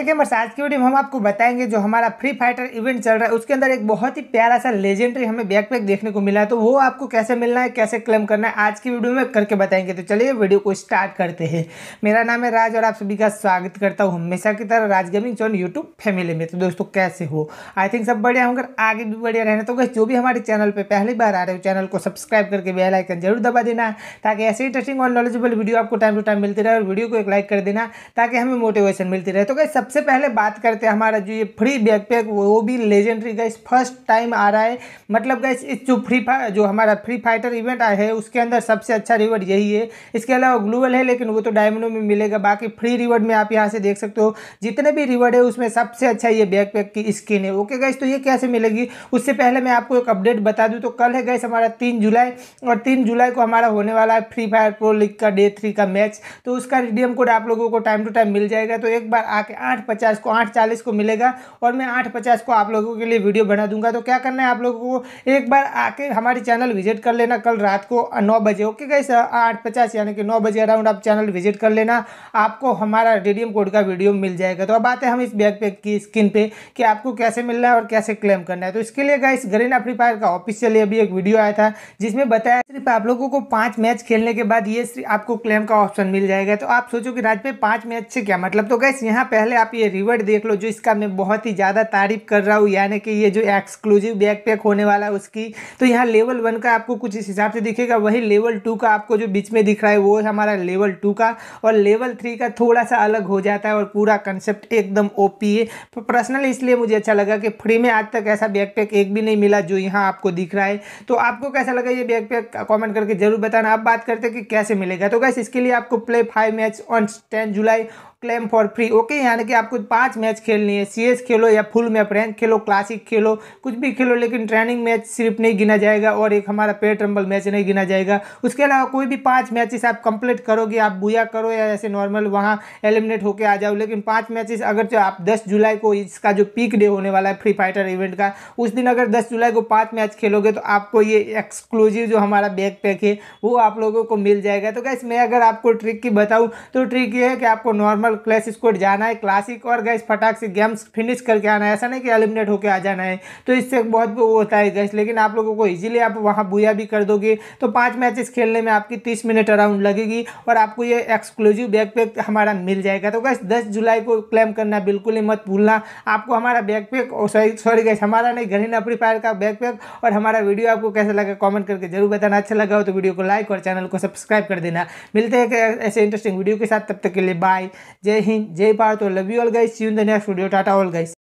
हे gamers आज की video में हम आपको बताएंगे जो हमारा फ्री फाइटर इवेंट चल रहा है उसके अंदर एक बहुत ही प्यारा सा लेजेंडरी हमें बैकपैक देखने को मिला है तो वो आपको कैसे मिलना है कैसे क्लेम करना है आज की वीडियो में करके बताएंगे तो चलिए वीडियो को स्टार्ट करते हैं मेरा नाम है राज और आप सभी का स्वागत करता हूँ हमेशा की तरह राज गेमिंग चौन यूट्यूब फैमिली में तो दोस्तों कैसे हो आई थिंक सब बढ़िया होंगे आगे भी बढ़िया रहना तो जो भी हमारे चैनल पर पहली बार आ रहे हो चैनल को सब्सक्राइब करके बेलाइकन जरूर दबा देना ताकि ऐसे इंटरेस्टिंग और नॉलेजेबल वीडियो आपको टाइम टू टाइम मिलती रहे और वीडियो को एक लाइक कर देना ताकि हमें मोटिवेशन मिलती रहे तो सब सबसे पहले बात करते हैं हमारा जो ये फ्री बैकपैक वो भी लेजेंडरी गैस फर्स्ट टाइम आ रहा है मतलब गैस इस जो फ्री जो हमारा फ्री फाइटर इवेंट आया है उसके अंदर सबसे अच्छा रिवॉर्ड यही है इसके अलावा ग्लूवल है लेकिन वो तो डायमंडो में मिलेगा बाकी फ्री रिवॉर्ड में आप यहाँ से देख सकते हो जितने भी रिवॉर्ड है उसमें सबसे अच्छा ये बैकपैक की स्किन है ओके गैस तो ये कैसे मिलेगी उससे पहले मैं आपको एक अपडेट बता दूँ तो कल है गैस हमारा तीन जुलाई और तीन जुलाई को हमारा होने वाला है फ्री फायर प्रो लीग का डे थ्री का मैच तो उसका रिडियम कोड आप लोगों को टाइम टू टाइम मिल जाएगा तो एक बार आके आठ आठ पचास को आठ चालीस को मिलेगा और मैं आठ पचास को आप लोगों के लिए वीडियो बना दूंगा तो क्या करना है आप लोगों को एक बार आके हमारे चैनल विजिट कर लेना कल रात को नौ बजे ओके गई आठ पचास यानी कि नौ बजे अराउंड आप चैनल विजिट कर लेना आपको हमारा रेडियम कोड का वीडियो मिल जाएगा तो अब आते हैं हम इस बैग पे की स्किन पे कि आपको कैसे मिलना है और कैसे क्लेम करना है तो इसके लिए गाइस गरीना फ्री फायर का ऑफिशियली अभी एक वीडियो आया था जिसमें बताया सिर्फ आप लोगों को पाँच मैच खेलने के बाद ये आपको क्लेम का ऑप्शन मिल जाएगा तो आप सोचो कि रात पे पाँच मैच से क्या मतलब तो गैस यहाँ पहले आप आप ये रिवर्ट देख लो जो इसका मैं बहुत ही ज़्यादा तारीफ कर रहा हूँ यानी कि ये जो एक्सक्लूसिव बैकपैक होने वाला है उसकी तो यहाँ लेवल वन का आपको कुछ इस हिसाब से दिखेगा वही लेवल टू का आपको जो बीच में दिख रहा है वो है हमारा लेवल टू का और लेवल थ्री का थोड़ा सा अलग हो जाता है और पूरा कंसेप्ट एकदम ओ पी है तो पर्सनली इसलिए मुझे अच्छा लगा कि फ्री में आज तक ऐसा बैकपैक एक भी नहीं मिला जो यहाँ आपको दिख रहा है तो आपको कैसा लगा ये बैकपैक कॉमेंट करके जरूर बताना आप बात करते हैं कि कैसे मिलेगा तो कैसे इसके लिए आपको play five match on ten July claim for free okay यानी कि आपको पाँच मैच खेलनी है सीएस खेलो या फुल मैप रैंक खेलो क्लासिक खेलो कुछ भी खेलो लेकिन ट्रेनिंग मैच सिर्फ नहीं गिना जाएगा और एक हमारा पेट रंबल मैच नहीं गिना जाएगा उसके अलावा कोई भी पाँच मैचेस आप कंप्लीट करोगे आप बुया करो या ऐसे नॉर्मल वहाँ एलिमिनेट होकर आ जाओ लेकिन पाँच मैचेस अगर जो आप दस जुलाई को इसका जो पीक डे होने वाला है फ्री फाइटर इवेंट का उस दिन अगर दस जुलाई को पाँच मैच खेलोगे तो आपको ये एक्सक्लूसिव जो हमारा बैक पैक है वो आप लोगों को मिल जाएगा तो कैसे मैं अगर आपको ट्रिक की बताऊँ तो ट्रिक ये है कि आपको नॉर्मल सिंपल क्लैश स्कोर जाना है क्लासिक और गैस फटाक से गेम्स फिनिश करके आना है ऐसा नहीं कि एलिमिनेट होकर आ जाना है तो इससे बहुत वो होता है गैस लेकिन आप लोगों को ईजिली आप वहाँ बुया भी कर दोगे तो पाँच मैचेस खेलने में आपकी तीस मिनट अराउंड लगेगी और आपको ये एक्सक्लूसिव बैकपैक हमारा मिल जाएगा तो गैस दस जुलाई को क्लेम करना बिल्कुल ही मत भूलना आपको हमारा बैकपैक सॉरी सॉरी गैस हमारा नहीं घरेना फ्री फायर का बैकपैक और हमारा वीडियो आपको कैसा लगा कॉमेंट करके जरूर बताना अच्छा लगा हो तो वीडियो को लाइक और चैनल को सब्सक्राइब कर देना मिलते हैं ऐसे इंटरेस्टिंग वीडियो के साथ तब तक के लिए बाय जय हिंद जय Bharat love you all guys see you in the next video tata all guys